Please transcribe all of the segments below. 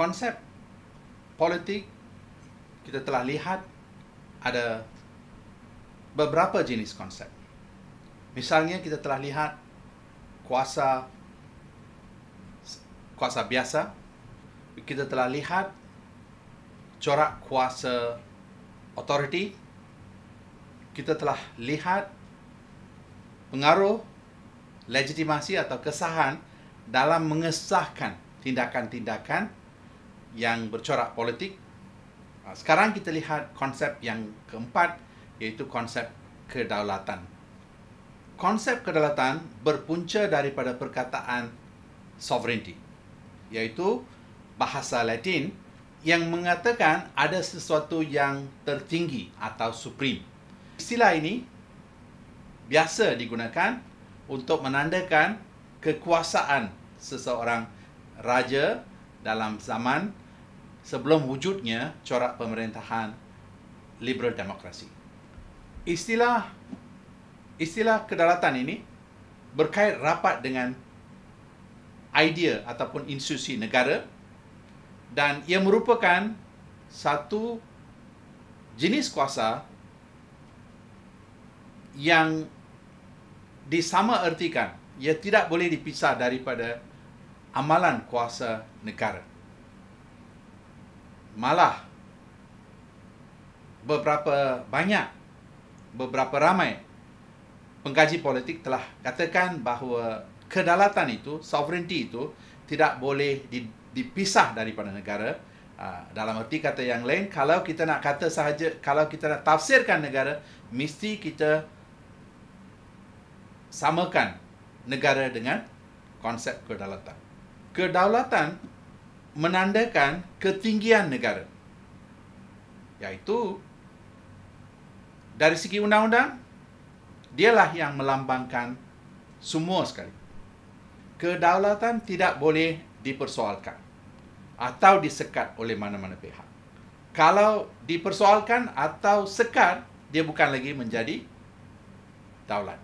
konsep politik kita telah lihat ada beberapa jenis konsep. Misalnya kita telah lihat kuasa kuasa biasa. Kita telah lihat corak kuasa authority. Kita telah lihat pengaruh legitimasi atau kesahan dalam mengesahkan tindakan-tindakan yang bercorak politik. Ah, sekarang kita lihat konsep yang keempat iaitu konsep kedaulatan. Konsep kedaulatan berpunca daripada perkataan sovereignty iaitu bahasa Latin yang mengatakan ada sesuatu yang tertinggi atau supreme. Istilah ini biasa digunakan untuk menandakan kekuasaan seseorang raja dalam zaman sebelum wujudnya corak pemerintahan liberal demokrasi. Istilah istilah kedaulatan ini berkait rapat dengan idea ataupun institusi negara dan ia merupakan satu jenis kuasa yang disama ertikan ia tidak boleh dipisah daripada amalan kuasa negara malah beberapa banyak beberapa ramai pengkaji politik telah katakan bahawa kedaulatan itu sovereignty itu tidak boleh dipisah daripada negara ah, dalam erti kata yang lain kalau kita nak kata sahaja kalau kita nak tafsirkan negara mesti kita samakan negara dengan konsep kedaulatan kedaulatan menandakan ketinggian negara. Iaitu dari segi undang-undang, dialah yang melambangkan semua sekali. Kedaulatan tidak boleh dipersoalkan atau disekat oleh mana-mana pihak. Kalau dipersoalkan atau sekat, dia bukan lagi menjadi daulat.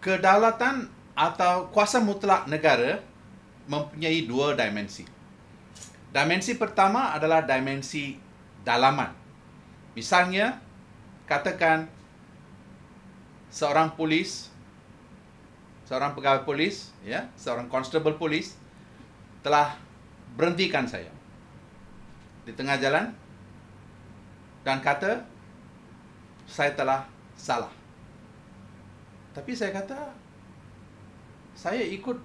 Kedaulatan atau kuasa mutlak negara mempunyai dua dimensi. Dimensi pertama adalah dimensi dalaman. Misalnya, katakan seorang polis, seorang pegawai polis, ya, seorang constable polis telah berhentikan saya di tengah jalan dan kata saya telah salah. Tapi saya kata saya ikut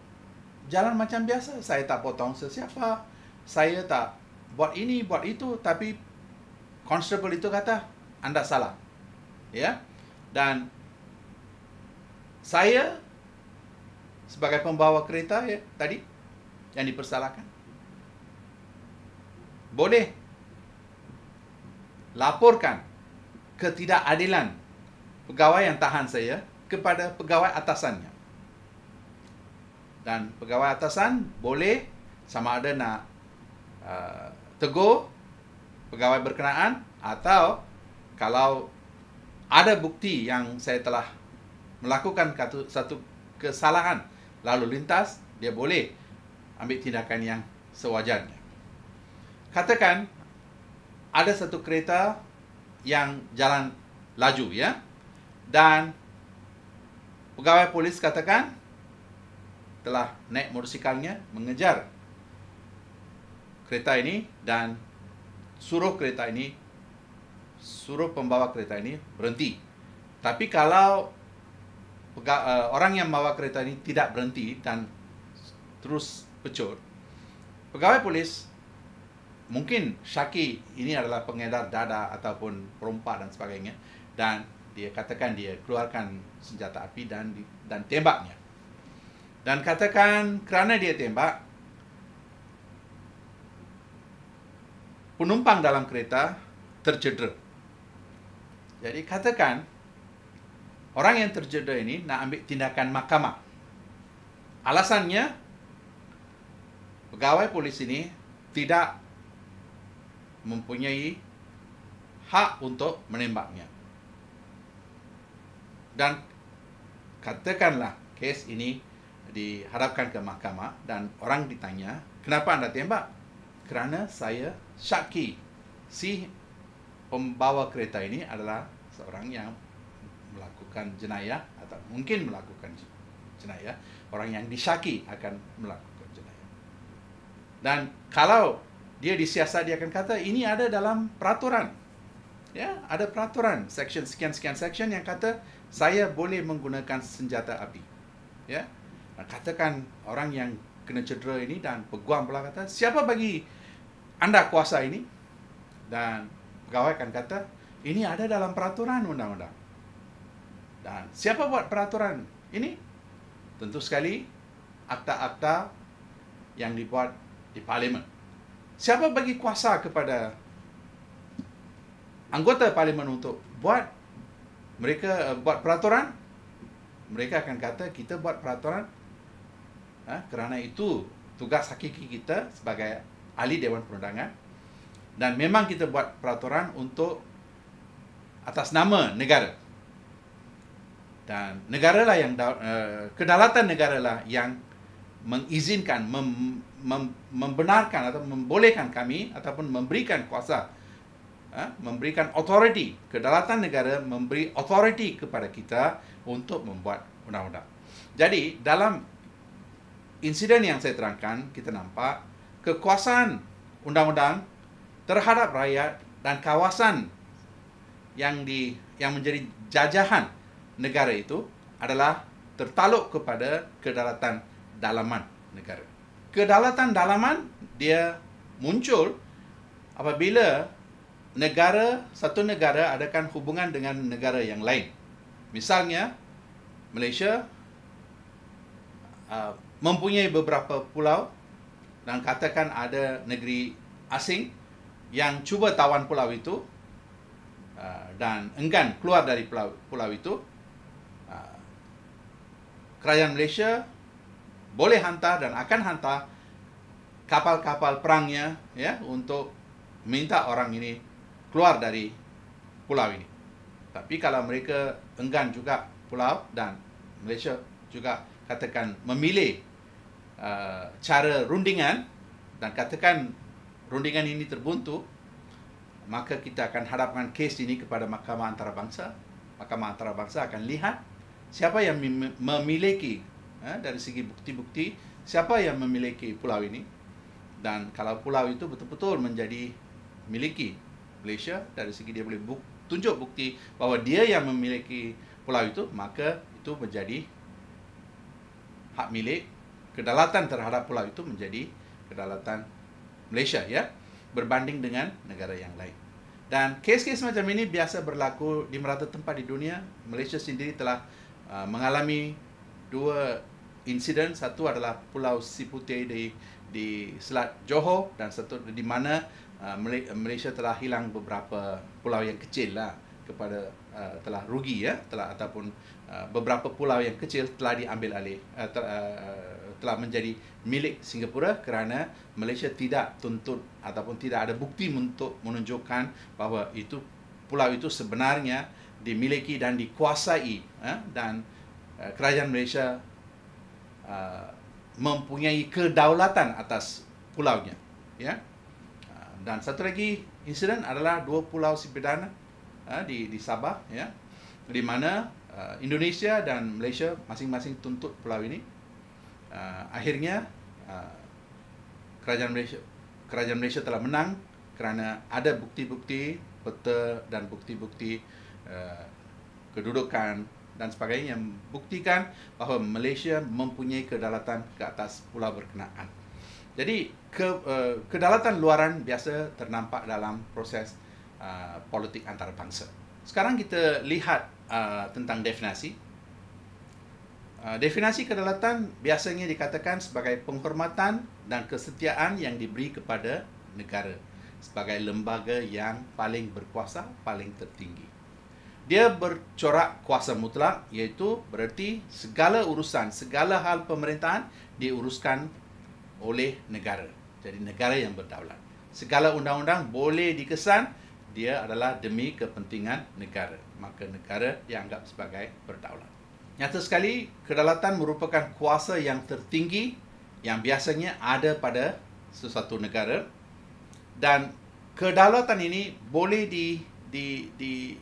jalan macam biasa, saya tak potong sesiapa, saya tak buat ini buat itu tapi constable itu kata anda salah ya dan saya sebagai pembawa kereta ya tadi yang dipersalahkan boleh laporkan ketidakadilan pegawai yang tahan saya kepada pegawai atasannya dan pegawai atasan boleh sama ada nak Uh, tegur pegawai berkenaan atau kalau ada bukti yang saya telah melakukan satu kesalahan lalu lintas dia boleh ambil tindakan yang sewajarnya katakan ada satu kereta yang jalan laju ya dan pegawai polis katakan telah naik motosikalnya mengejar kereta ini dan suruh kereta ini suruh pembawa kereta ini berhenti. Tapi kalau eh, orang yang bawa kereta ini tidak berhenti dan terus pecut, pegawai polis mungkin syaki ini adalah pengedar dada ataupun perompak dan sebagainya dan dia katakan dia keluarkan senjata api dan dan tembaknya. Dan katakan kerana dia tembak, penumpang dalam kereta tercedera. Jadi katakan orang yang tercedera ini nak ambil tindakan mahkamah. Alasannya pegawai polis ini tidak mempunyai hak untuk menembaknya. Dan katakanlah kes ini diharapkan ke mahkamah dan orang ditanya, kenapa anda tembak? kerana saya syaki si pembawa kereta ini adalah seorang yang melakukan jenayah atau mungkin melakukan jenayah orang yang disyaki akan melakukan jenayah dan kalau dia disiasat dia akan kata ini ada dalam peraturan ya ada peraturan section sekian sekian section yang kata saya boleh menggunakan senjata api ya katakan orang yang kena cedera ini dan peguam pula kata siapa bagi anda kuasa ini dan pegawai akan kata ini ada dalam peraturan undang-undang. Dan siapa buat peraturan ini? Tentu sekali akta-akta yang dibuat di parlimen. Siapa bagi kuasa kepada anggota parlimen untuk buat mereka eh, buat peraturan? Mereka akan kata kita buat peraturan ha, kerana itu tugas hakiki kita sebagai ahli dewan perundangan dan memang kita buat peraturan untuk atas nama negara dan negara lah yang uh, kedaulatan negara lah yang mengizinkan mem, mem, membenarkan atau membolehkan kami ataupun memberikan kuasa uh, memberikan authority kedaulatan negara memberi authority kepada kita untuk membuat undang-undang jadi dalam insiden yang saya terangkan kita nampak kekuasaan undang-undang terhadap rakyat dan kawasan yang di yang menjadi jajahan negara itu adalah tertaluk kepada kedaulatan dalaman negara. Kedaulatan dalaman dia muncul apabila negara satu negara adakan hubungan dengan negara yang lain. Misalnya Malaysia uh, mempunyai beberapa pulau dan katakan ada negeri asing yang cuba tawan pulau itu uh, dan enggan keluar dari pulau, pulau itu uh, kerajaan Malaysia boleh hantar dan akan hantar kapal-kapal perangnya ya untuk minta orang ini keluar dari pulau ini tapi kalau mereka enggan juga pulau dan Malaysia juga katakan memilih uh, cara rundingan dan katakan rundingan ini terbuntu maka kita akan harapkan kes ini kepada mahkamah antarabangsa mahkamah antarabangsa akan lihat siapa yang memiliki uh, dari segi bukti-bukti siapa yang memiliki pulau ini dan kalau pulau itu betul-betul menjadi miliki Malaysia dari segi dia boleh buk- tunjuk bukti bahawa dia yang memiliki pulau itu maka itu menjadi hak milik Kedalatan terhadap pulau itu menjadi kedalatan Malaysia ya berbanding dengan negara yang lain. Dan kes-kes macam ini biasa berlaku di merata tempat di dunia. Malaysia sendiri telah uh, mengalami dua insiden. Satu adalah Pulau Sipute di di Selat Johor dan satu di mana uh, Malaysia telah hilang beberapa pulau yang kecil lah kepada uh, telah rugi ya telah ataupun uh, beberapa pulau yang kecil telah diambil alih uh, ter, uh, telah menjadi milik Singapura kerana Malaysia tidak tuntut ataupun tidak ada bukti untuk menunjukkan bahawa itu pulau itu sebenarnya dimiliki dan dikuasai eh, dan eh, kerajaan Malaysia eh, mempunyai kedaulatan atas pulaunya ya eh, dan satu lagi insiden adalah dua pulau sipidana eh, di di Sabah ya di mana eh, Indonesia dan Malaysia masing-masing tuntut pulau ini uh, akhirnya uh, kerajaan Malaysia kerajaan Malaysia telah menang kerana ada bukti-bukti peta dan bukti-bukti uh, kedudukan dan sebagainya yang buktikan bahawa Malaysia mempunyai kedaulatan ke atas pulau berkenaan. Jadi ke, uh, kedaulatan luaran biasa ternampak dalam proses uh, politik antarabangsa. Sekarang kita lihat uh, tentang definasi. Ah, definasi kedaulatan biasanya dikatakan sebagai penghormatan dan kesetiaan yang diberi kepada negara sebagai lembaga yang paling berkuasa, paling tertinggi. Dia bercorak kuasa mutlak iaitu bererti segala urusan, segala hal pemerintahan diuruskan oleh negara. Jadi negara yang berdaulat. Segala undang-undang boleh dikesan dia adalah demi kepentingan negara. Maka negara dianggap sebagai berdaulat. Nyata sekali, kedaulatan merupakan kuasa yang tertinggi yang biasanya ada pada sesuatu negara dan kedaulatan ini boleh di di di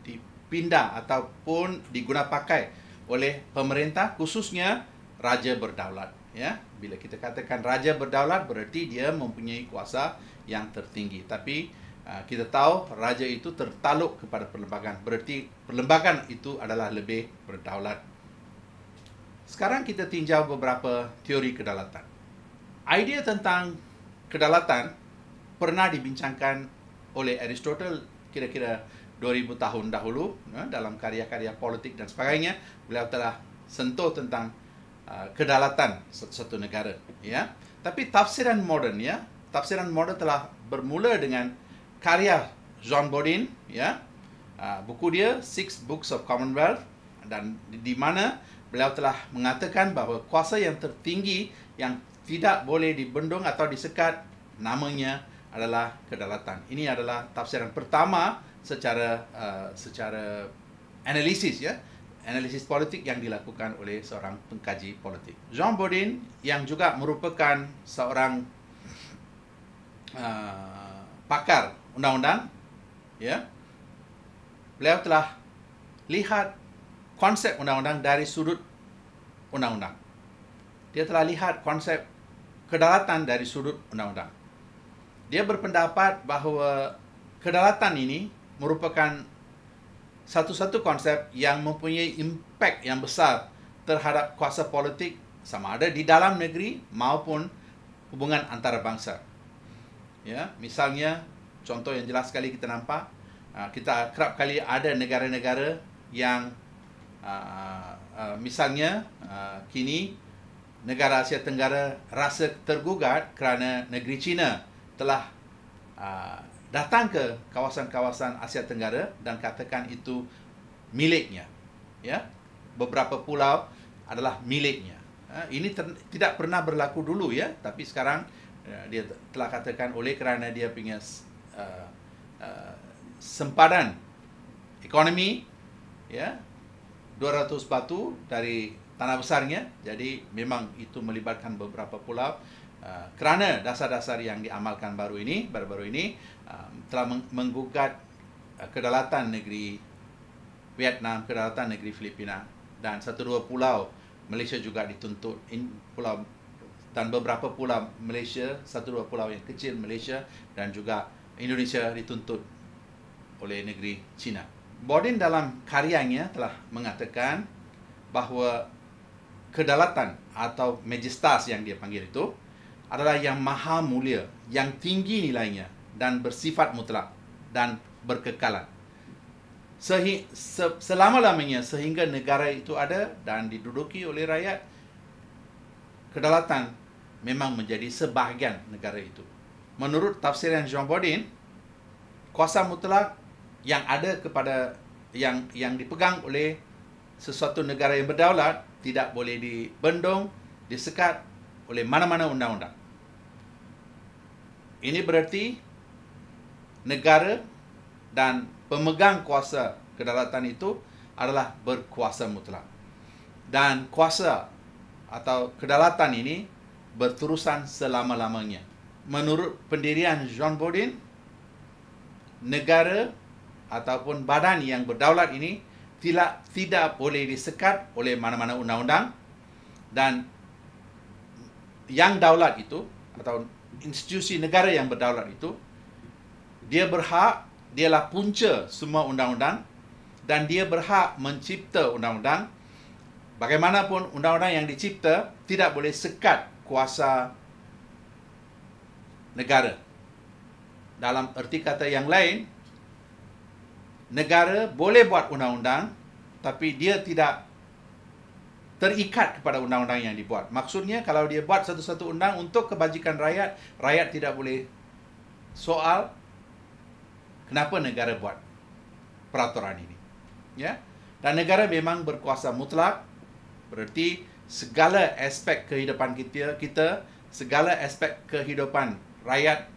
dipindah ataupun diguna pakai oleh pemerintah khususnya raja berdaulat ya bila kita katakan raja berdaulat berarti dia mempunyai kuasa yang tertinggi tapi Ah, kita tahu raja itu tertaluk kepada perlembagaan. Berarti perlembagaan itu adalah lebih berdaulat. Sekarang kita tinjau beberapa teori kedaulatan. Idea tentang kedaulatan pernah dibincangkan oleh Aristotle kira-kira 2000 tahun dahulu eh, dalam karya-karya politik dan sebagainya. Beliau telah sentuh tentang ah, kedaulatan satu negara. Ya. Tapi tafsiran modern, ya, tafsiran modern telah bermula dengan karya John Bodin ya uh, buku dia Six Books of Commonwealth dan di, di mana beliau telah mengatakan bahawa kuasa yang tertinggi yang tidak boleh dibendung atau disekat namanya adalah kedaulatan. Ini adalah tafsiran pertama secara uh, secara analisis ya, analisis politik yang dilakukan oleh seorang pengkaji politik. Jean Bodin yang juga merupakan seorang uh, pakar undang-undang ya beliau telah lihat konsep undang-undang dari sudut undang-undang dia telah lihat konsep kedaulatan dari sudut undang-undang dia berpendapat bahawa kedaulatan ini merupakan satu-satu konsep yang mempunyai impak yang besar terhadap kuasa politik sama ada di dalam negeri maupun hubungan antarabangsa. Ya, misalnya contoh yang jelas sekali kita nampak ah, kita kerap kali ada negara-negara yang ah, ah, misalnya kini negara Asia Tenggara rasa tergugat kerana negeri China telah datang ke kawasan-kawasan Asia Tenggara dan katakan itu miliknya ya beberapa pulau adalah miliknya ini ter- tidak pernah berlaku dulu ya tapi sekarang dia telah katakan oleh kerana dia punya Uh, uh, sempadan ekonomi ya 200 batu dari tanah besarnya jadi memang itu melibatkan beberapa pulau uh, kerana dasar-dasar yang diamalkan baru ini baru-baru ini uh, telah menggugat uh, kedaulatan negeri Vietnam kedaulatan negeri Filipina dan satu dua pulau Malaysia juga dituntut in pulau dan beberapa pulau Malaysia satu dua pulau yang kecil Malaysia dan juga Indonesia dituntut oleh negeri China. Bodin dalam karyanya telah mengatakan bahawa kedalatan atau majestas yang dia panggil itu adalah yang maha mulia, yang tinggi nilainya dan bersifat mutlak dan berkekalan. Sehi, se, selama-lamanya sehingga negara itu ada dan diduduki oleh rakyat, kedalatan memang menjadi sebahagian negara itu menurut tafsiran Jean Bodin kuasa mutlak yang ada kepada yang yang dipegang oleh sesuatu negara yang berdaulat tidak boleh dibendung, disekat oleh mana-mana undang-undang. Ini bererti negara dan pemegang kuasa kedaulatan itu adalah berkuasa mutlak. Dan kuasa atau kedaulatan ini berterusan selama-lamanya menurut pendirian John Bodin, negara ataupun badan yang berdaulat ini tidak tidak boleh disekat oleh mana-mana undang-undang dan yang daulat itu atau institusi negara yang berdaulat itu dia berhak dialah punca semua undang-undang dan dia berhak mencipta undang-undang bagaimanapun undang-undang yang dicipta tidak boleh sekat kuasa negara. Dalam erti kata yang lain, negara boleh buat undang-undang tapi dia tidak terikat kepada undang-undang yang dibuat. Maksudnya kalau dia buat satu-satu undang untuk kebajikan rakyat, rakyat tidak boleh soal kenapa negara buat peraturan ini. Ya. Dan negara memang berkuasa mutlak bererti segala aspek kehidupan kita, kita segala aspek kehidupan rakyat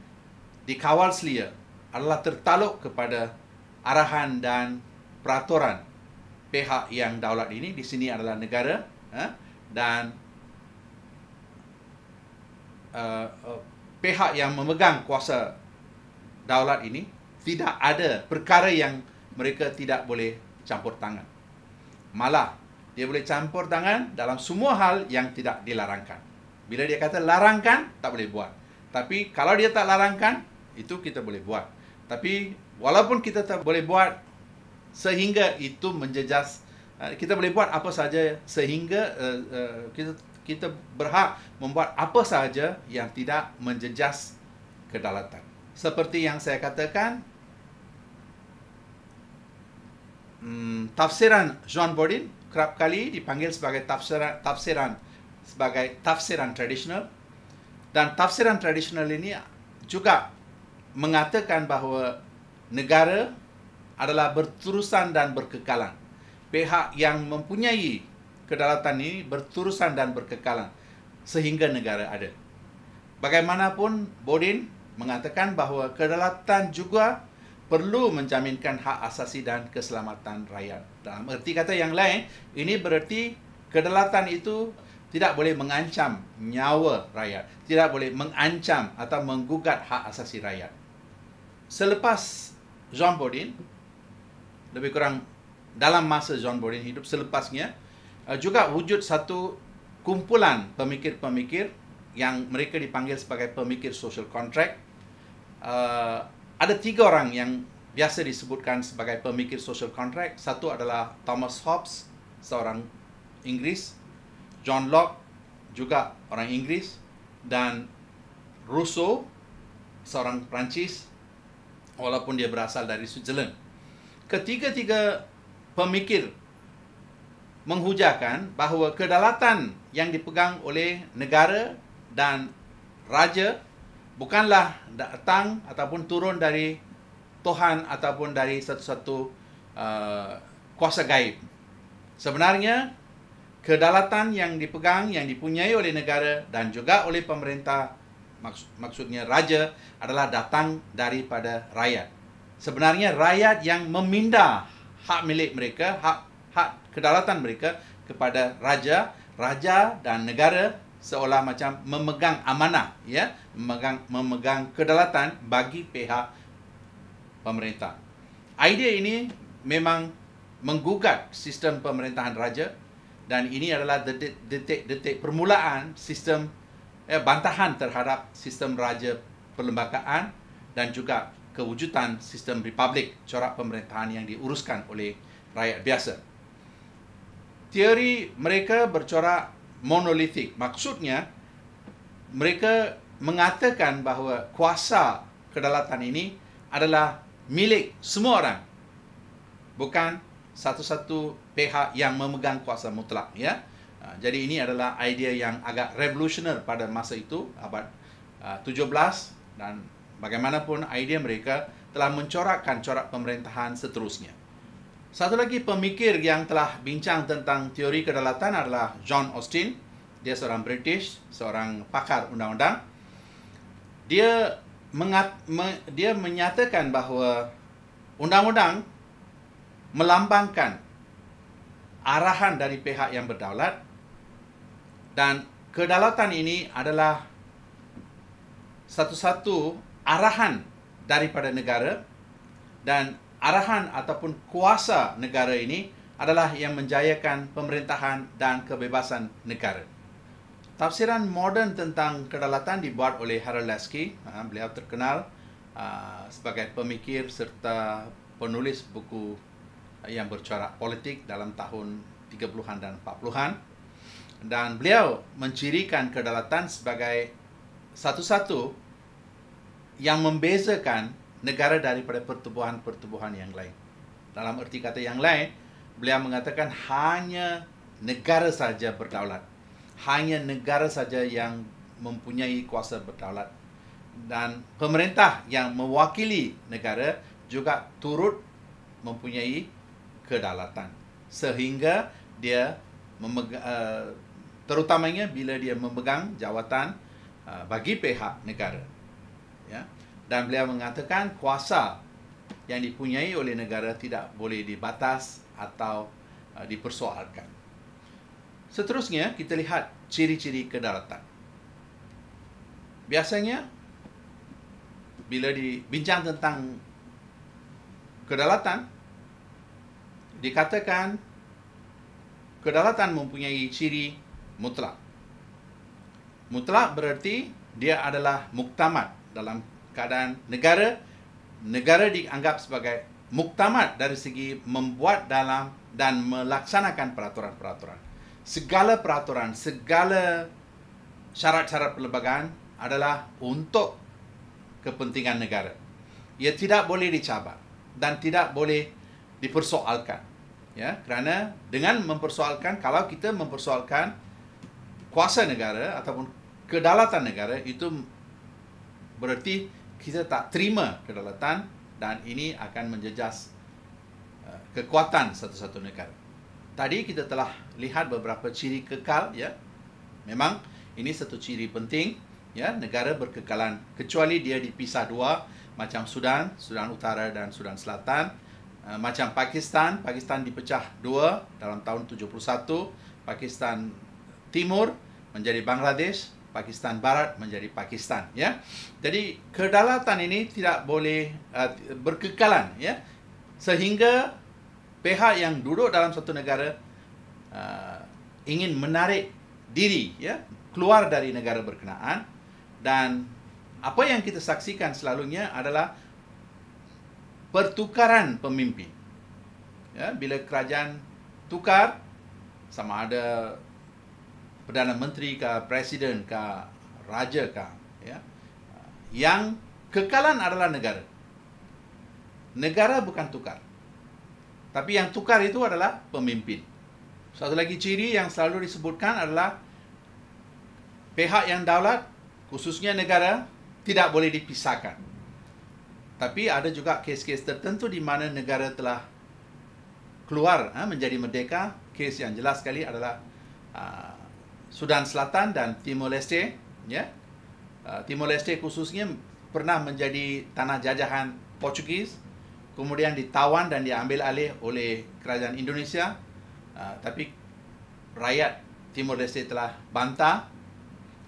dikawal selia adalah tertaluk kepada arahan dan peraturan pihak yang daulat ini di sini adalah negara eh, dan uh, uh, pihak yang memegang kuasa daulat ini tidak ada perkara yang mereka tidak boleh campur tangan malah dia boleh campur tangan dalam semua hal yang tidak dilarangkan bila dia kata larangkan tak boleh buat tapi kalau dia tak larangkan, itu kita boleh buat. Tapi walaupun kita tak boleh buat sehingga itu menjejas eh, kita boleh buat apa saja sehingga uh, uh, kita kita berhak membuat apa saja yang tidak menjejas kedaulatan. Seperti yang saya katakan hmm, tafsiran Jean Bodin kerap kali dipanggil sebagai tafsiran tafsiran sebagai tafsiran tradisional dan tafsiran tradisional ini juga mengatakan bahawa negara adalah berterusan dan berkekalan. Pihak yang mempunyai kedaulatan ini berterusan dan berkekalan sehingga negara ada. Bagaimanapun, Bodin mengatakan bahawa kedaulatan juga perlu menjaminkan hak asasi dan keselamatan rakyat. Dalam erti kata yang lain, ini bererti kedaulatan itu tidak boleh mengancam nyawa rakyat, tidak boleh mengancam atau menggugat hak asasi rakyat. Selepas Jean Bodin, lebih kurang dalam masa Jean Bodin hidup selepasnya, eh, juga wujud satu kumpulan pemikir-pemikir yang mereka dipanggil sebagai pemikir social contract. Eh, ada tiga orang yang biasa disebutkan sebagai pemikir social contract. Satu adalah Thomas Hobbes, seorang Inggris. John Locke juga orang Inggeris dan Rousseau seorang Perancis walaupun dia berasal dari Switzerland. Ketiga-tiga pemikir menghujahkan bahawa kedaulatan yang dipegang oleh negara dan raja bukanlah datang ataupun turun dari Tuhan ataupun dari satu-satu uh, kuasa gaib. Sebenarnya kedaulatan yang dipegang yang dipunyai oleh negara dan juga oleh pemerintah maksudnya raja adalah datang daripada rakyat sebenarnya rakyat yang meminda hak milik mereka hak hak kedaulatan mereka kepada raja raja dan negara seolah macam memegang amanah ya memegang memegang kedaulatan bagi pihak pemerintah idea ini memang menggugat sistem pemerintahan raja dan ini adalah detik-detik permulaan sistem eh, bantahan terhadap sistem raja perlembagaan dan juga kewujudan sistem republik corak pemerintahan yang diuruskan oleh rakyat biasa. Teori mereka bercorak monolitik. Maksudnya mereka mengatakan bahawa kuasa kedaulatan ini adalah milik semua orang. Bukan satu-satu pihak yang memegang kuasa mutlak ya. Ah, jadi ini adalah idea yang agak revolusioner pada masa itu abad 17 ah, dan bagaimanapun idea mereka telah mencorakkan corak pemerintahan seterusnya. Satu lagi pemikir yang telah bincang tentang teori kedaulatan adalah John Austin. Dia seorang British, seorang pakar undang-undang. Dia mengat, me, dia menyatakan bahawa undang-undang melambangkan arahan dari pihak yang berdaulat dan kedaulatan ini adalah satu-satu arahan daripada negara dan arahan ataupun kuasa negara ini adalah yang menjayakan pemerintahan dan kebebasan negara. Tafsiran moden tentang kedaulatan dibuat oleh Harold Lasky, ha, beliau terkenal ha, sebagai pemikir serta penulis buku yang bercorak politik dalam tahun 30-an dan 40-an dan beliau mencirikan kedaulatan sebagai satu-satu yang membezakan negara daripada pertubuhan-pertubuhan yang lain. Dalam erti kata yang lain, beliau mengatakan hanya negara saja berdaulat. Hanya negara saja yang mempunyai kuasa berdaulat. Dan pemerintah yang mewakili negara juga turut mempunyai kedalatan sehingga dia memega, uh, terutamanya bila dia memegang jawatan uh, bagi pihak negara ya dan beliau mengatakan kuasa yang dipunyai oleh negara tidak boleh dibatas atau uh, dipersoalkan seterusnya kita lihat ciri-ciri kedalatan biasanya bila dibincang tentang kedalatan dikatakan kedaulatan mempunyai ciri mutlak. Mutlak bererti dia adalah muktamad dalam keadaan negara. Negara dianggap sebagai muktamad dari segi membuat dalam dan melaksanakan peraturan-peraturan. Segala peraturan, segala syarat-syarat perlembagaan adalah untuk kepentingan negara. Ia tidak boleh dicabar dan tidak boleh dipersoalkan ya kerana dengan mempersoalkan kalau kita mempersoalkan kuasa negara ataupun kedaulatan negara itu bererti kita tak terima kedaulatan dan ini akan menjejas eh, kekuatan satu-satu negara. Tadi kita telah lihat beberapa ciri kekal ya. Memang ini satu ciri penting ya negara berkekalan kecuali dia dipisah dua macam Sudan, Sudan Utara dan Sudan Selatan. Ah, macam Pakistan, Pakistan dipecah dua dalam tahun 71, Pakistan Timur menjadi Bangladesh, Pakistan Barat menjadi Pakistan, ya. Jadi kedaulatan ini tidak boleh uh, berkekalan, ya. Sehingga pihak yang duduk dalam satu negara uh, ingin menarik diri, ya, keluar dari negara berkenaan dan apa yang kita saksikan selalunya adalah pertukaran pemimpin. Ya, bila kerajaan tukar sama ada perdana menteri ke presiden ke raja ke ya yang kekalan adalah negara. Negara bukan tukar. Tapi yang tukar itu adalah pemimpin. Satu lagi ciri yang selalu disebutkan adalah pihak yang daulat khususnya negara tidak boleh dipisahkan. Tapi ada juga kes-kes tertentu di mana negara telah keluar ha, menjadi merdeka. Kes yang jelas sekali adalah uh, Sudan Selatan dan Timor Leste. Ya. Uh, Timor Leste khususnya pernah menjadi tanah jajahan Portugis. Kemudian ditawan dan diambil alih oleh kerajaan Indonesia. Uh, tapi rakyat Timor Leste telah bantah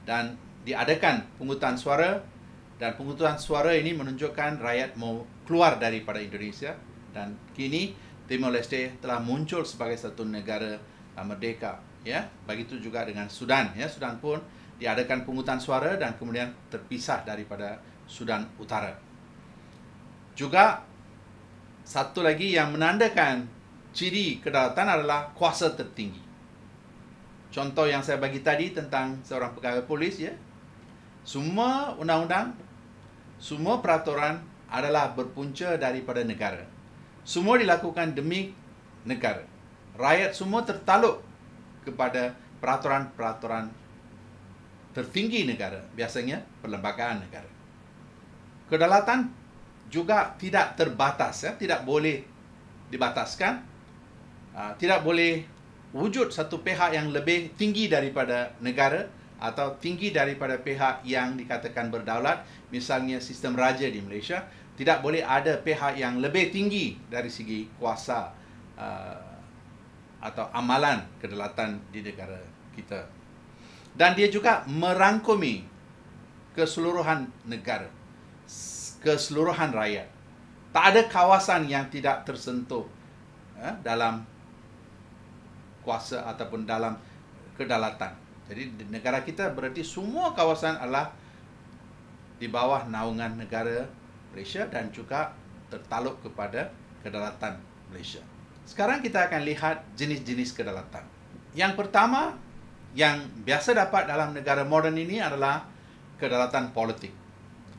dan diadakan pungutan suara dan pengutusan suara ini menunjukkan rakyat mau keluar daripada Indonesia dan kini Timor Leste telah muncul sebagai satu negara uh, merdeka ya begitu juga dengan Sudan ya Sudan pun diadakan pungutan suara dan kemudian terpisah daripada Sudan Utara juga satu lagi yang menandakan ciri kedaulatan adalah kuasa tertinggi contoh yang saya bagi tadi tentang seorang pegawai polis ya semua undang-undang semua peraturan adalah berpunca daripada negara. Semua dilakukan demi negara. Rakyat semua tertaluk kepada peraturan-peraturan tertinggi negara, biasanya perlembagaan negara. Kedaulatan juga tidak terbatas, ya. tidak boleh dibataskan, ah, tidak boleh wujud satu pihak yang lebih tinggi daripada negara, atau tinggi daripada pihak yang dikatakan berdaulat misalnya sistem raja di Malaysia tidak boleh ada pihak yang lebih tinggi dari segi kuasa uh, atau amalan kedaulatan di negara kita dan dia juga merangkumi keseluruhan negara keseluruhan rakyat tak ada kawasan yang tidak tersentuh eh, dalam kuasa ataupun dalam kedaulatan jadi negara kita berarti semua kawasan adalah di bawah naungan negara Malaysia dan juga tertaluk kepada kedaulatan Malaysia. Sekarang kita akan lihat jenis-jenis kedaulatan. Yang pertama yang biasa dapat dalam negara moden ini adalah kedaulatan politik.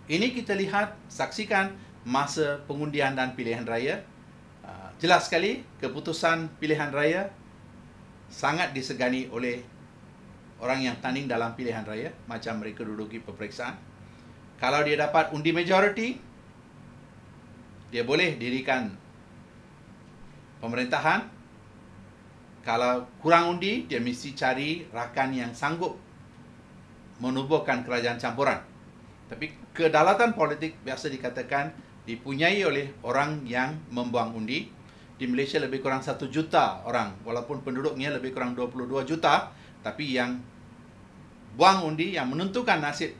Ini kita lihat saksikan masa pengundian dan pilihan raya. Ah, jelas sekali keputusan pilihan raya sangat disegani oleh orang yang tanding dalam pilihan raya macam mereka duduki peperiksaan kalau dia dapat undi majoriti dia boleh dirikan pemerintahan kalau kurang undi dia mesti cari rakan yang sanggup menubuhkan kerajaan campuran tapi kedalatan politik biasa dikatakan dipunyai oleh orang yang membuang undi di Malaysia lebih kurang 1 juta orang walaupun penduduknya lebih kurang 22 juta tapi yang buang undi yang menentukan nasib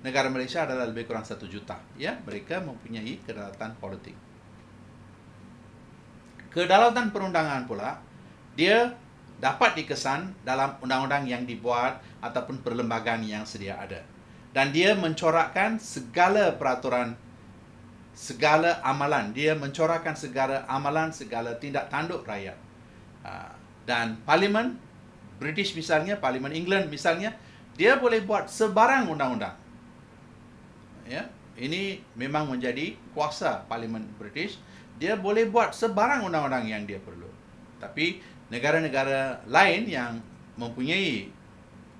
negara Malaysia adalah lebih kurang 1 juta ya mereka mempunyai kedaulatan politik kedaulatan perundangan pula dia dapat dikesan dalam undang-undang yang dibuat ataupun perlembagaan yang sedia ada dan dia mencorakkan segala peraturan segala amalan dia mencorakkan segala amalan segala tindak tanduk rakyat ah, dan parlimen British misalnya, Parlimen England misalnya, dia boleh buat sebarang undang-undang. Ya, ini memang menjadi kuasa Parlimen British. Dia boleh buat sebarang undang-undang yang dia perlu. Tapi negara-negara lain yang mempunyai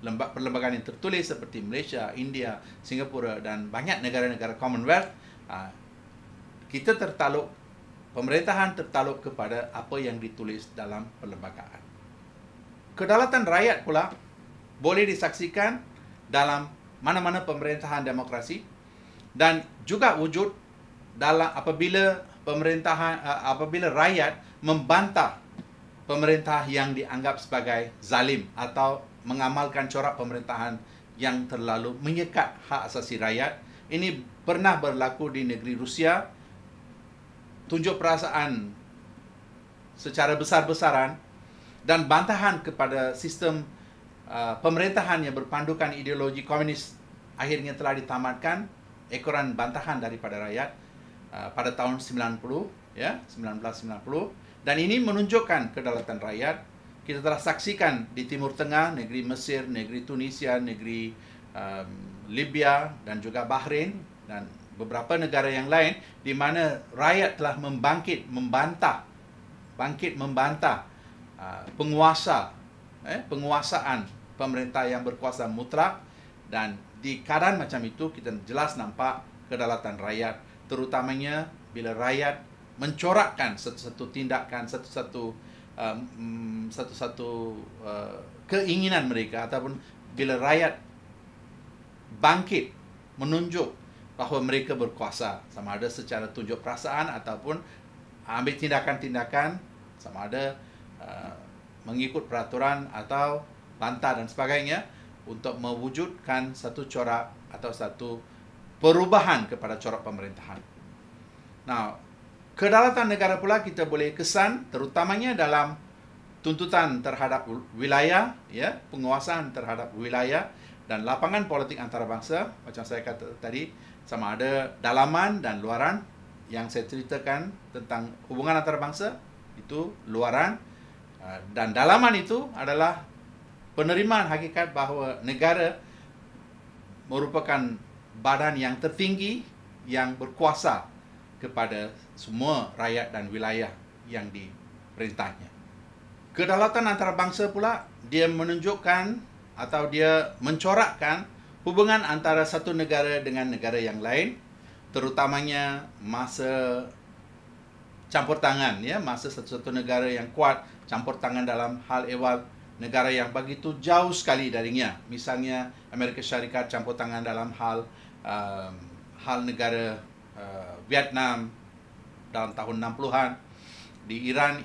perlembagaan yang tertulis seperti Malaysia, India, Singapura dan banyak negara-negara Commonwealth, ha, kita tertaluk, pemerintahan tertaluk kepada apa yang ditulis dalam perlembagaan kedaulatan rakyat pula boleh disaksikan dalam mana-mana pemerintahan demokrasi dan juga wujud dalam apabila pemerintahan eh, apabila rakyat membantah pemerintah yang dianggap sebagai zalim atau mengamalkan corak pemerintahan yang terlalu menyekat hak asasi rakyat ini pernah berlaku di negeri Rusia tunjuk perasaan secara besar-besaran dan bantahan kepada sistem uh, pemerintahan yang berpandukan ideologi komunis akhirnya telah ditamatkan ekoran bantahan daripada rakyat uh, pada tahun 90 ya 1990 dan ini menunjukkan kedaulatan rakyat kita telah saksikan di timur tengah negeri Mesir negeri Tunisia negeri um, Libya dan juga Bahrain dan beberapa negara yang lain di mana rakyat telah membangkit membantah bangkit membantah Ah, penguasa eh, penguasaan pemerintah yang berkuasa mutlak dan di keadaan macam itu kita jelas nampak kedaulatan rakyat terutamanya bila rakyat mencorakkan satu-satu tindakan satu-satu um, satu-satu uh, keinginan mereka ataupun bila rakyat bangkit menunjuk bahawa mereka berkuasa sama ada secara tunjuk perasaan ataupun ambil tindakan-tindakan sama ada Uh, mengikut peraturan atau bantah dan sebagainya untuk mewujudkan satu corak atau satu perubahan kepada corak pemerintahan. Nah, kedaulatan negara pula kita boleh kesan terutamanya dalam tuntutan terhadap wilayah, ya, penguasaan terhadap wilayah dan lapangan politik antarabangsa macam saya kata tadi sama ada dalaman dan luaran yang saya ceritakan tentang hubungan antarabangsa itu luaran Ah, dan dalaman itu adalah penerimaan hakikat bahawa negara merupakan badan yang tertinggi yang berkuasa kepada semua rakyat dan wilayah yang diperintahnya. Kedaulatan antarabangsa pula dia menunjukkan atau dia mencorakkan hubungan antara satu negara dengan negara yang lain terutamanya masa campur tangan ya masa satu-satu negara yang kuat campur tangan dalam hal ehwal negara yang begitu jauh sekali darinya. Misalnya Amerika Syarikat campur tangan dalam hal um, hal negara uh, Vietnam dalam tahun 60-an, di Iran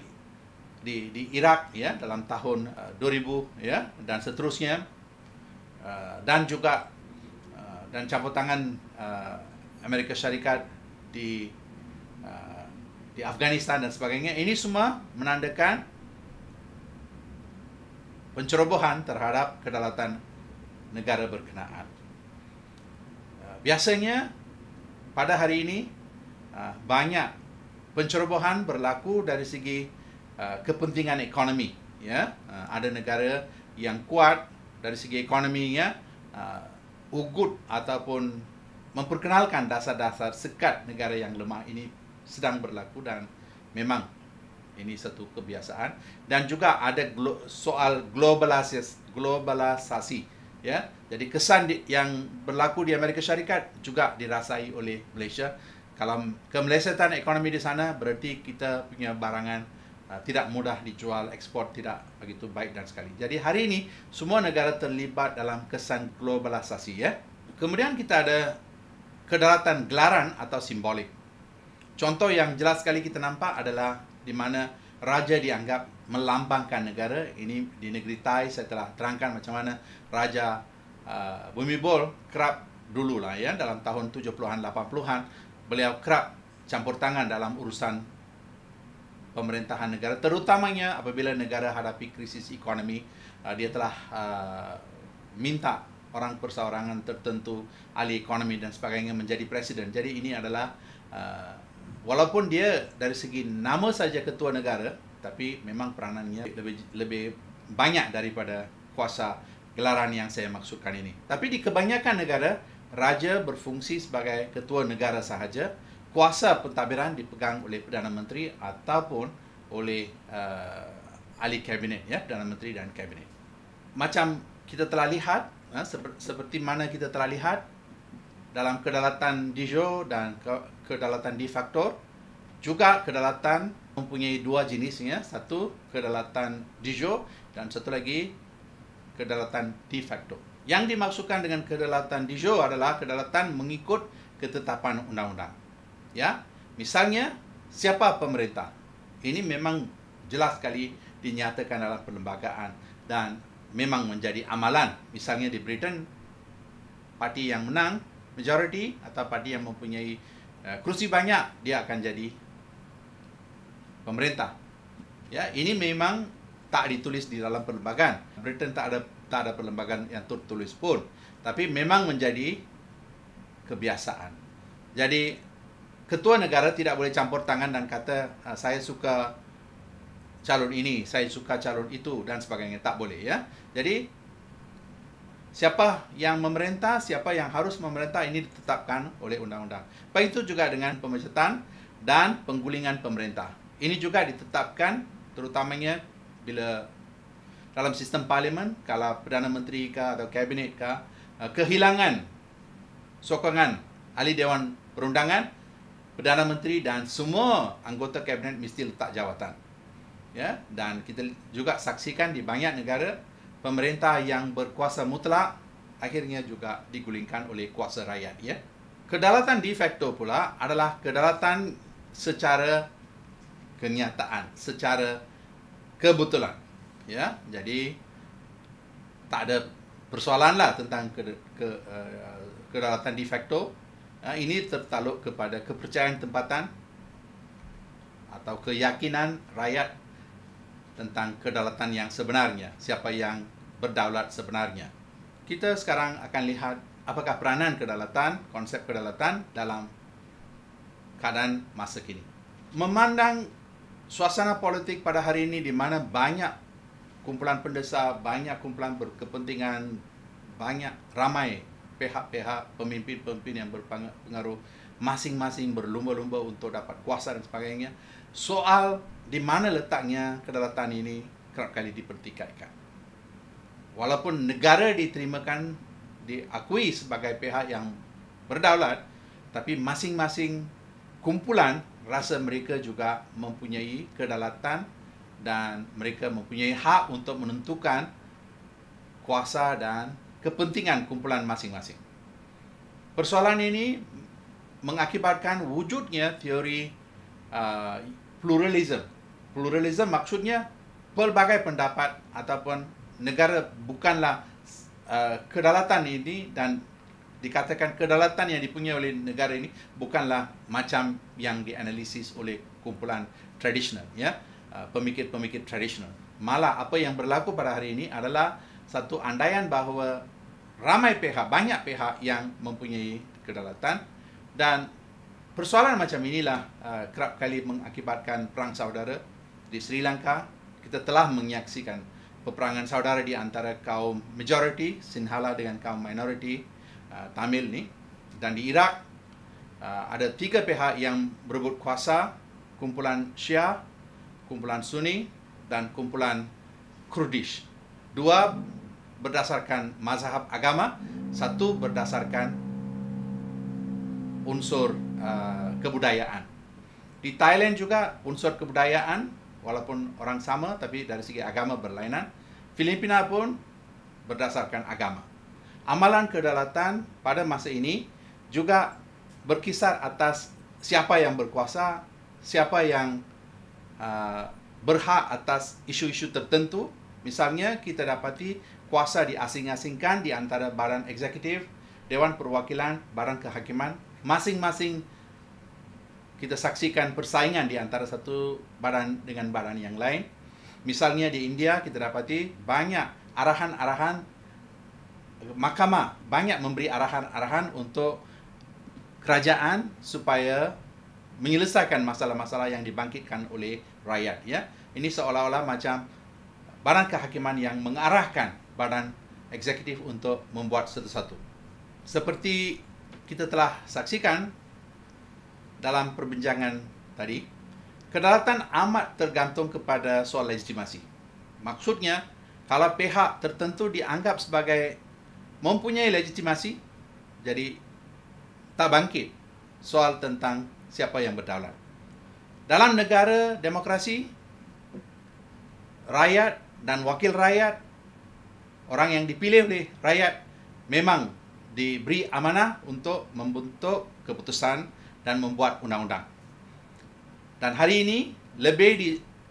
di di Irak ya dalam tahun uh, 2000 ya dan seterusnya uh, dan juga uh, dan campur tangan uh, Amerika Syarikat di uh, di Afghanistan dan sebagainya ini semua menandakan pencerobohan terhadap kedaulatan negara berkenaan. Ah, biasanya pada hari ini ah, banyak pencerobohan berlaku dari segi ah, kepentingan ekonomi. Ya, ada negara yang kuat dari segi ekonominya ugut ataupun memperkenalkan dasar-dasar sekat negara yang lemah ini sedang berlaku dan memang ini satu kebiasaan dan juga ada glo- soal globalisasi, globalisasi ya. Jadi kesan di- yang berlaku di Amerika Syarikat juga dirasai oleh Malaysia. Kalau kemelesetan ekonomi di sana berarti kita punya barangan uh, tidak mudah dijual, ekspor tidak begitu baik dan sekali. Jadi hari ini semua negara terlibat dalam kesan globalisasi ya. Kemudian kita ada kedaratan gelaran atau simbolik. Contoh yang jelas sekali kita nampak adalah di mana raja dianggap melambangkan negara ini di negeri Thai saya telah terangkan macam mana raja uh, Bumi Bol kerap dululah ya dalam tahun 70-an 80-an beliau kerap campur tangan dalam urusan pemerintahan negara terutamanya apabila negara hadapi krisis ekonomi uh, dia telah uh, minta orang perseorangan tertentu ahli ekonomi dan sebagainya menjadi presiden jadi ini adalah uh, walaupun dia dari segi nama saja ketua negara tapi memang peranannya lebih lebih banyak daripada kuasa gelaran yang saya maksudkan ini tapi di kebanyakan negara raja berfungsi sebagai ketua negara sahaja kuasa pentadbiran dipegang oleh perdana menteri ataupun oleh uh, ahli kabinet ya perdana menteri dan kabinet macam kita telah lihat uh, seperti mana kita telah lihat dalam kedalatan de jure dan kedalatan de facto juga kedalatan mempunyai dua jenisnya satu kedalatan de jure dan satu lagi kedalatan de facto yang dimaksudkan dengan kedalatan de jure adalah kedalatan mengikut ketetapan undang-undang ya misalnya siapa pemerintah ini memang jelas sekali dinyatakan dalam perlembagaan dan memang menjadi amalan misalnya di Britain parti yang menang majoriti atau parti yang mempunyai uh, kerusi banyak dia akan jadi pemerintah. Ya, ini memang tak ditulis di dalam perlembagaan. Britain tak ada tak ada perlembagaan yang tertulis pun. Tapi memang menjadi kebiasaan. Jadi ketua negara tidak boleh campur tangan dan kata ah, saya suka calon ini, saya suka calon itu dan sebagainya tak boleh ya. Jadi siapa yang memerintah, siapa yang harus memerintah ini ditetapkan oleh undang-undang. itu juga dengan pemecatan dan penggulingan pemerintah. Ini juga ditetapkan terutamanya bila dalam sistem parlimen, kalau Perdana Menteri ke atau Kabinet ke, eh, kehilangan sokongan ahli Dewan Perundangan, Perdana Menteri dan semua anggota Kabinet mesti letak jawatan. Ya, dan kita juga saksikan di banyak negara pemerintah yang berkuasa mutlak akhirnya juga digulingkan oleh kuasa rakyat ya. Kedaulatan de facto pula adalah kedalatan secara kenyataan, secara kebetulan. Ya, jadi tak ada persoalan lah tentang ke, ke uh, kedaulatan de facto. Ya, ini tertakluk kepada kepercayaan tempatan atau keyakinan rakyat tentang kedaulatan yang sebenarnya, siapa yang berdaulat sebenarnya. Kita sekarang akan lihat apakah peranan kedaulatan, konsep kedaulatan dalam keadaan masa kini. Memandang suasana politik pada hari ini di mana banyak kumpulan pendesah, banyak kumpulan berkepentingan, banyak ramai pihak-pihak pemimpin-pemimpin yang berpengaruh masing-masing berlumba-lumba untuk dapat kuasa dan sebagainya. Soal di mana letaknya kedaulatan ini kerap kali dipertikaikan. Walaupun negara diterimakan diakui sebagai pihak yang berdaulat, tapi masing-masing kumpulan rasa mereka juga mempunyai kedaulatan dan mereka mempunyai hak untuk menentukan kuasa dan kepentingan kumpulan masing-masing. Persoalan ini mengakibatkan wujudnya teori uh, pluralisme pluralism maksudnya pelbagai pendapat ataupun negara bukanlah uh, kedaulatan ini dan dikatakan kedalatan yang dipunyai oleh negara ini bukanlah macam yang dianalisis oleh kumpulan tradisional ya uh, pemikir-pemikir tradisional malah apa yang berlaku pada hari ini adalah satu andaian bahawa ramai pihak banyak pihak yang mempunyai kedalatan dan persoalan macam inilah uh, kerap kali mengakibatkan perang saudara di Sri Lanka, kita telah menyaksikan peperangan saudara di antara kaum majoriti Sinhala dengan kaum minority, uh, Tamil ni. Dan di Irak, uh, ada tiga pihak yang berebut kuasa, kumpulan Syiah, kumpulan Sunni dan kumpulan Kurdish. Dua berdasarkan mazhab agama, satu berdasarkan unsur uh, kebudayaan. Di Thailand juga unsur kebudayaan walaupun orang sama tapi dari segi agama berlainan. Filipina pun berdasarkan agama. Amalan kedaulatan pada masa ini juga berkisar atas siapa yang berkuasa, siapa yang uh, berhak atas isu-isu tertentu. Misalnya kita dapati kuasa diasing-asingkan di antara badan eksekutif, dewan perwakilan, badan kehakiman, masing-masing kita saksikan persaingan di antara satu barang dengan barang yang lain. Misalnya di India kita dapati banyak arahan-arahan mahkamah banyak memberi arahan-arahan untuk kerajaan supaya menyelesaikan masalah-masalah yang dibangkitkan oleh rakyat ya. Ini seolah-olah macam barang kehakiman yang mengarahkan badan eksekutif untuk membuat satu-satu. Seperti kita telah saksikan dalam perbincangan tadi, kedaulatan amat tergantung kepada soal legitimasi. Maksudnya, kalau pihak tertentu dianggap sebagai mempunyai legitimasi, jadi tak bangkit soal tentang siapa yang berdaulat. Dalam negara demokrasi, rakyat dan wakil rakyat, orang yang dipilih oleh rakyat memang diberi amanah untuk membentuk keputusan dan membuat undang-undang. Dan hari ini lebih di,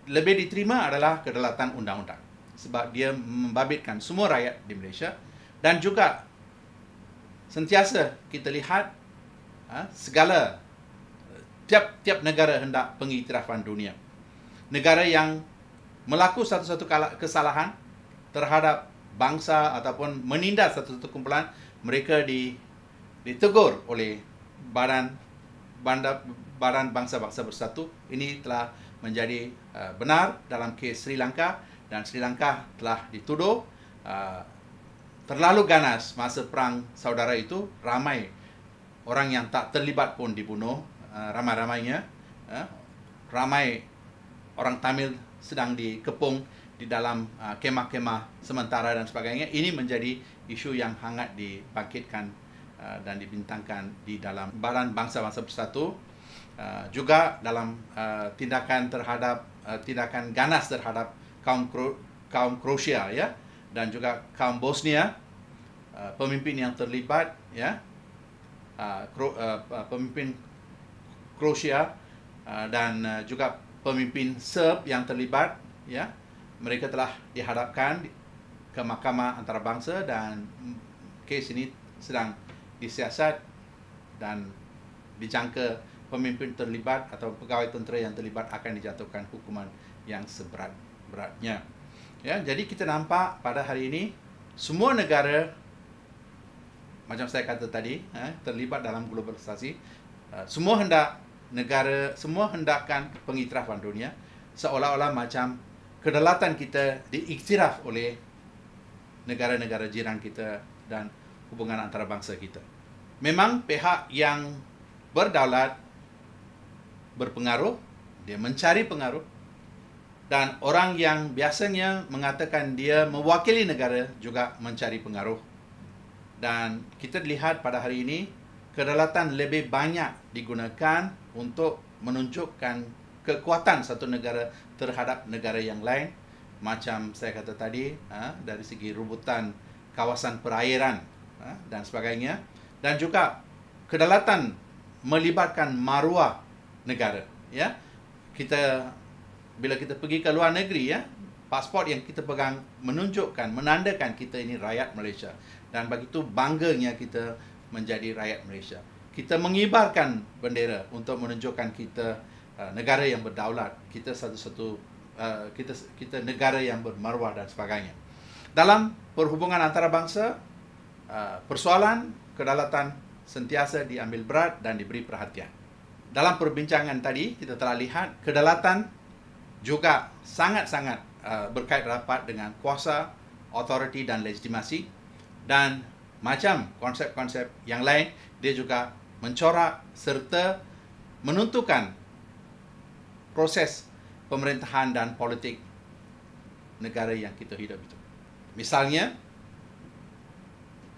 lebih diterima adalah kedaulatan undang-undang sebab dia membabitkan semua rakyat di Malaysia dan juga sentiasa kita lihat ha, segala tiap-tiap negara hendak pengiktirafan dunia. Negara yang melaku satu-satu kesalahan terhadap bangsa ataupun menindas satu-satu kumpulan mereka di, ditegur oleh badan bandar baran bangsa-bangsa bersatu ini telah menjadi uh, benar dalam kes Sri Lanka dan Sri Lanka telah dituduh uh, terlalu ganas masa perang saudara itu ramai orang yang tak terlibat pun dibunuh uh, ramai-ramainya uh, ramai orang Tamil sedang dikepung di dalam uh, kemah-kemah sementara dan sebagainya ini menjadi isu yang hangat dibangkitkan Uh, dan dibintangkan di dalam Baran Bangsa-Bangsa Bersatu uh, juga dalam uh, tindakan terhadap tindakan ganas terhadap kaum Kro- kaum Kroasia ya dan juga kaum Bosnia pemimpin yang terlibat ya pemimpin Kroasia dan juga pemimpin Serb yang terlibat ya mereka telah dihadapkan ke mahkamah antarabangsa dan kes ini sedang disiasat dan dijangka pemimpin terlibat atau pegawai tentera yang terlibat akan dijatuhkan hukuman yang seberat-beratnya. Ya, jadi kita nampak pada hari ini semua negara macam saya kata tadi eh, terlibat dalam globalisasi uh, semua hendak negara semua hendakkan pengiktirafan dunia seolah-olah macam kedaulatan kita diiktiraf oleh negara-negara jiran kita dan hubungan antarabangsa kita. Memang pihak yang berdaulat berpengaruh, dia mencari pengaruh dan orang yang biasanya mengatakan dia mewakili negara juga mencari pengaruh. Dan kita lihat pada hari ini kedaulatan lebih banyak digunakan untuk menunjukkan kekuatan satu negara terhadap negara yang lain macam saya kata tadi ha, dari segi rebutan kawasan perairan Ha? dan sebagainya dan juga kedaulatan melibatkan maruah negara ya kita bila kita pergi ke luar negeri ya pasport yang kita pegang menunjukkan menandakan kita ini rakyat Malaysia dan begitu bangganya kita menjadi rakyat Malaysia kita mengibarkan bendera untuk menunjukkan kita uh, negara yang berdaulat kita satu-satu uh, kita kita negara yang bermaruah dan sebagainya dalam perhubungan antarabangsa Uh, persoalan kedaulatan sentiasa diambil berat dan diberi perhatian. Dalam perbincangan tadi kita telah lihat kedaulatan juga sangat-sangat uh, berkait rapat dengan kuasa, authority dan legitimasi dan macam konsep-konsep yang lain dia juga mencorak serta menentukan proses pemerintahan dan politik negara yang kita hidup itu. Misalnya,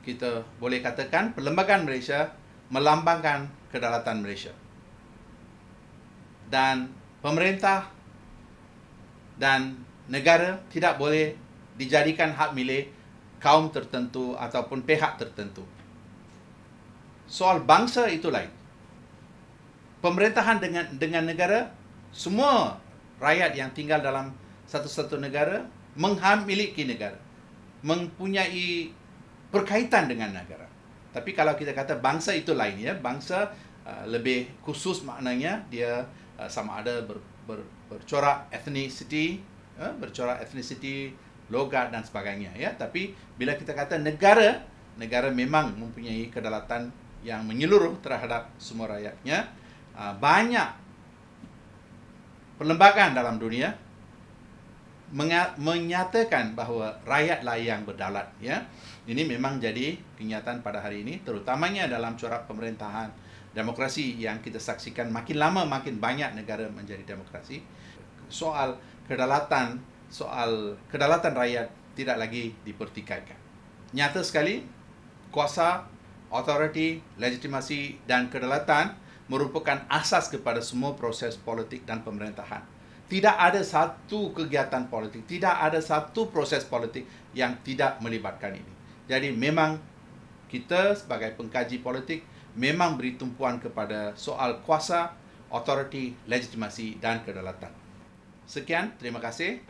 kita boleh katakan perlembagaan Malaysia melambangkan kedaulatan Malaysia. Dan pemerintah dan negara tidak boleh dijadikan hak milik kaum tertentu ataupun pihak tertentu. Soal bangsa itu lain. Pemerintahan dengan dengan negara, semua rakyat yang tinggal dalam satu-satu negara menghamiliki negara. Mempunyai berkaitan dengan negara. Tapi kalau kita kata bangsa itu lain ya, bangsa uh, lebih khusus maknanya dia uh, sama ada ber, ber, bercorak ethnicity, ya, bercorak ethnicity, logat dan sebagainya ya. Tapi bila kita kata negara, negara memang mempunyai kedaulatan yang menyeluruh terhadap semua rakyatnya. Uh, banyak perlembagaan dalam dunia menyatakan bahawa rakyatlah yang berdaulat ya ini memang jadi kenyataan pada hari ini terutamanya dalam corak pemerintahan demokrasi yang kita saksikan makin lama makin banyak negara menjadi demokrasi soal kedalatan soal kedalatan rakyat tidak lagi dipertikaikan nyata sekali kuasa authority legitimasi dan kedalatan merupakan asas kepada semua proses politik dan pemerintahan tidak ada satu kegiatan politik tidak ada satu proses politik yang tidak melibatkan ini jadi memang kita sebagai pengkaji politik memang beri tumpuan kepada soal kuasa, authority, legitimasi dan kedaulatan. Sekian, terima kasih.